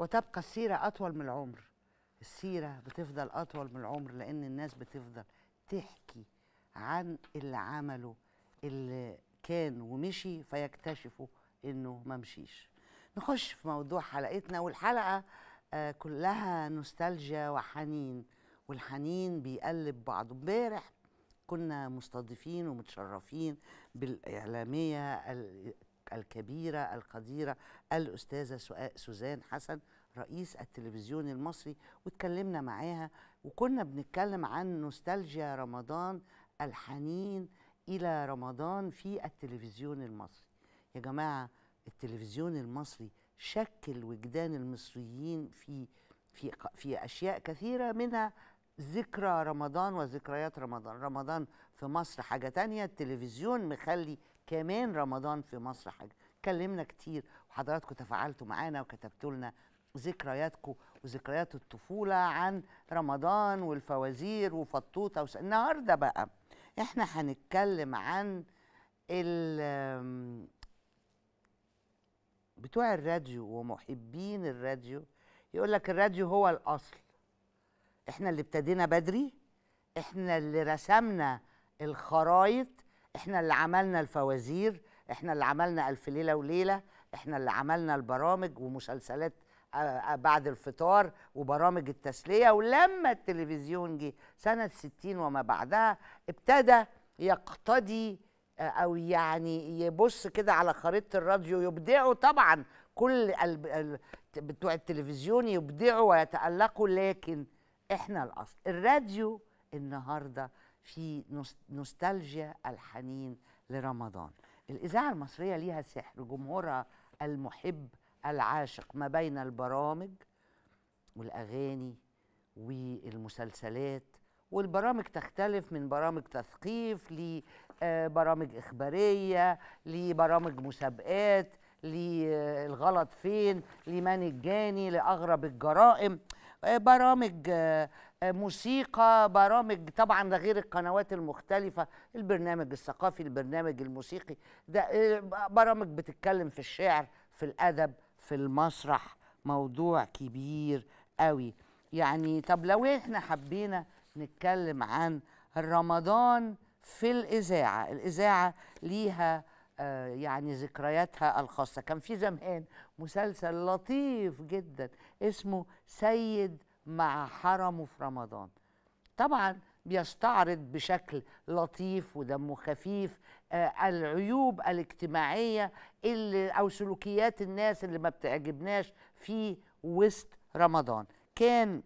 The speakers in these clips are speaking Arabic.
وتبقى السيرة أطول من العمر السيرة بتفضل أطول من العمر لأن الناس بتفضل تحكي عن اللي عمله اللي كان ومشي فيكتشفوا إنه ما مشيش نخش في موضوع حلقتنا والحلقة آه، كلها نوستالجيا وحنين والحنين بيقلب بعضه امبارح كنا مستضيفين ومتشرفين بالإعلامية الكبيرة القديرة الأستاذة سوزان حسن رئيس التلفزيون المصري واتكلمنا معاها وكنا بنتكلم عن نوستالجيا رمضان الحنين إلى رمضان في التلفزيون المصري يا جماعة التلفزيون المصري شكل وجدان المصريين في في في اشياء كثيره منها ذكرى رمضان وذكريات رمضان رمضان في مصر حاجه تانية التلفزيون مخلي كمان رمضان في مصر حاجه اتكلمنا كتير وحضراتكم تفاعلتوا معانا وكتبتوا لنا ذكرياتكم وذكريات الطفوله عن رمضان والفوازير وفطوطه وس... النهارده بقى احنا هنتكلم عن ال بتوع الراديو ومحبين الراديو يقول لك الراديو هو الاصل احنا اللي ابتدينا بدري احنا اللي رسمنا الخرايط احنا اللي عملنا الفوازير احنا اللي عملنا الف ليله وليله احنا اللي عملنا البرامج ومسلسلات آه، آه، بعد الفطار وبرامج التسليه ولما التلفزيون جه سنه 60 وما بعدها ابتدى يقتدي آه، او يعني يبص كده على خريطه الراديو يبدعوا طبعا كل بتوع التلفزيون يبدعوا ويتالقوا لكن احنا الاصل الراديو النهارده في نوستالجيا الحنين لرمضان الإذاعة المصرية ليها سحر جمهورها المحب العاشق ما بين البرامج والأغاني والمسلسلات والبرامج تختلف من برامج تثقيف لبرامج آه، إخبارية لبرامج مسابقات للغلط آه، فين لمن الجاني لأغرب الجرائم آه، برامج آه، آه، موسيقى برامج طبعا ده غير القنوات المختلفة البرنامج الثقافي البرنامج الموسيقي ده برامج بتتكلم في الشعر في الأدب في المسرح موضوع كبير قوي يعني طب لو احنا حبينا نتكلم عن رمضان في الإذاعة الإذاعة ليها آه، يعني ذكرياتها الخاصة كان في زمان مسلسل لطيف جدا اسمه سيد مع حرمه في رمضان طبعا بيستعرض بشكل لطيف ودمه خفيف آه، العيوب الاجتماعية اللي أو سلوكيات الناس اللي ما بتعجبناش في وسط رمضان كان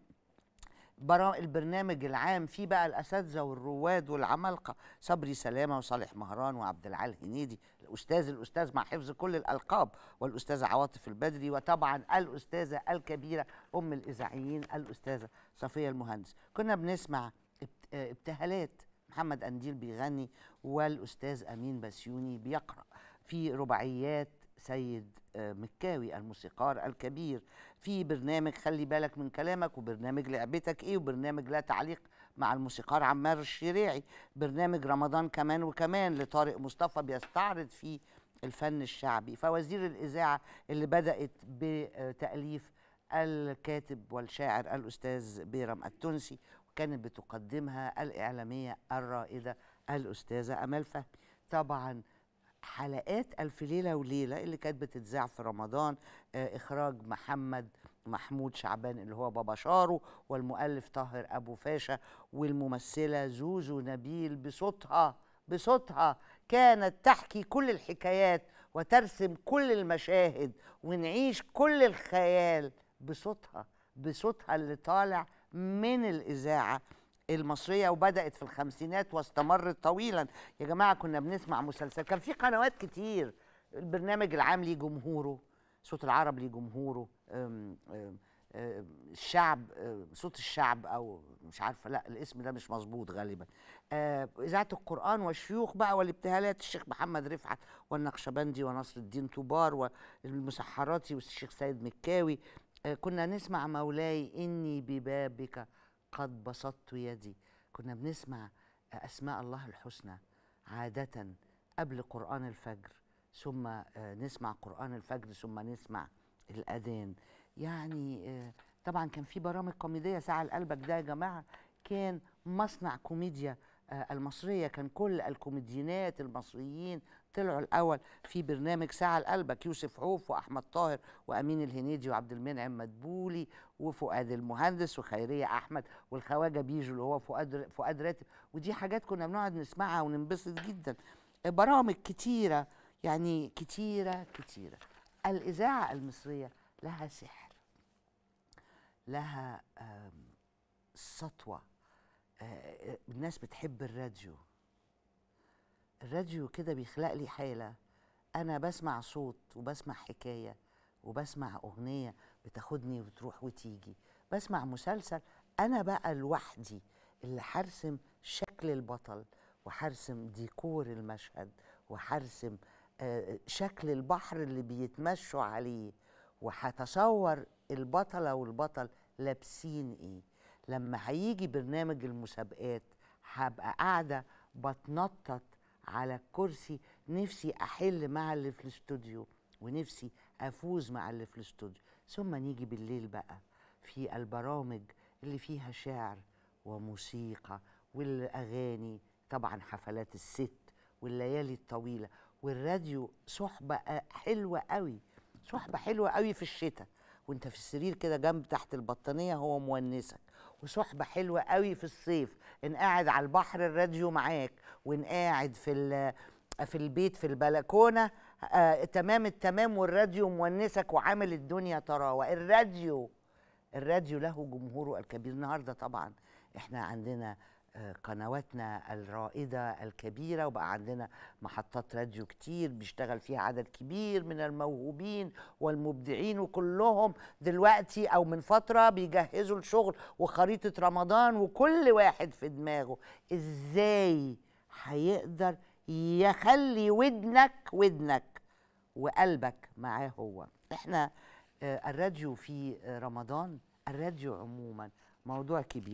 البرنامج العام فيه بقى الاساتذه والرواد والعمالقه صبري سلامه وصالح مهران وعبد العال هنيدي الاستاذ الاستاذ مع حفظ كل الالقاب والاستاذه عواطف البدري وطبعا الاستاذه الكبيره ام الاذاعيين الاستاذه صفيه المهندس كنا بنسمع ابتهالات محمد انديل بيغني والاستاذ امين بسيوني بيقرا في رباعيات سيد آه، مكاوي الموسيقار الكبير في برنامج خلي بالك من كلامك وبرنامج لعبتك ايه وبرنامج لا تعليق مع الموسيقار عمار الشريعي برنامج رمضان كمان وكمان لطارق مصطفى بيستعرض فيه الفن الشعبي فوزير الإذاعة اللي بدأت بتأليف الكاتب والشاعر الأستاذ بيرم التونسي وكانت بتقدمها الإعلامية الرائدة الأستاذة أمال فهمي طبعا حلقات ألف ليلة وليلة اللي كانت بتتذاع في رمضان آه، إخراج محمد محمود شعبان اللي هو بابا شارو والمؤلف طاهر أبو فاشا والممثلة زوزو نبيل بصوتها بصوتها كانت تحكي كل الحكايات وترسم كل المشاهد ونعيش كل الخيال بصوتها بصوتها اللي طالع من الإذاعة المصريه وبدات في الخمسينات واستمرت طويلا يا جماعه كنا بنسمع مسلسل كان في قنوات كتير البرنامج العام ليه جمهوره صوت العرب ليه جمهوره أم أم الشعب صوت الشعب او مش عارفه لا الاسم ده مش مظبوط غالبا آه، اذاعه القران والشيوخ بقى والابتهالات الشيخ محمد رفعت والنقشبندي ونصر الدين طوبار والمسحراتي والشيخ سيد مكاوي آه، كنا نسمع مولاي اني ببابك قد بسطت يدي كنا بنسمع أسماء الله الحسنى عادة قبل قرآن الفجر ثم آه، نسمع قرآن الفجر ثم نسمع الأذان يعني آه، طبعا كان في برامج كوميدية ساعة لقلبك ده يا جماعة كان مصنع كوميديا المصرية كان كل الكوميديانات المصريين طلعوا الأول في برنامج ساعة لقلبك يوسف عوف وأحمد طاهر وأمين الهنيدي وعبد المنعم مدبولي وفؤاد المهندس وخيرية أحمد والخواجة بيجو اللي هو فؤاد فؤاد راتب ودي حاجات كنا بنقعد نسمعها وننبسط جدا برامج كتيرة يعني كتيرة كتيرة الإذاعة المصرية لها سحر لها سطوة آه، الناس بتحب الراديو الراديو كده بيخلق لي حالة أنا بسمع صوت وبسمع حكاية وبسمع أغنية بتاخدني وتروح وتيجي بسمع مسلسل أنا بقى لوحدي اللي حرسم شكل البطل وحرسم ديكور المشهد وحرسم آه، شكل البحر اللي بيتمشوا عليه وهتصور البطلة والبطل لابسين إيه لما هيجي برنامج المسابقات هبقى قاعده بتنطط على الكرسي نفسي احل مع اللي في الاستوديو ونفسي افوز مع اللي في الاستوديو ثم نيجي بالليل بقى في البرامج اللي فيها شعر وموسيقى والاغاني طبعا حفلات الست والليالي الطويله والراديو صحبه حلوه قوي صحبه حلوه قوي في الشتاء وانت في السرير كده جنب تحت البطانيه هو مونسك وصحبه حلوه قوي في الصيف ان قاعد على البحر الراديو معاك وان قاعد في في البيت في البلكونه آه تمام التمام والراديو مونسك وعامل الدنيا تراوة الراديو الراديو له جمهوره الكبير النهارده طبعا احنا عندنا قنواتنا الرائدة الكبيرة وبقى عندنا محطات راديو كتير بيشتغل فيها عدد كبير من الموهوبين والمبدعين وكلهم دلوقتي أو من فترة بيجهزوا الشغل وخريطة رمضان وكل واحد في دماغه إزاي هيقدر يخلي ودنك ودنك وقلبك معاه هو احنا آه، الراديو في آه، رمضان الراديو عموما موضوع كبير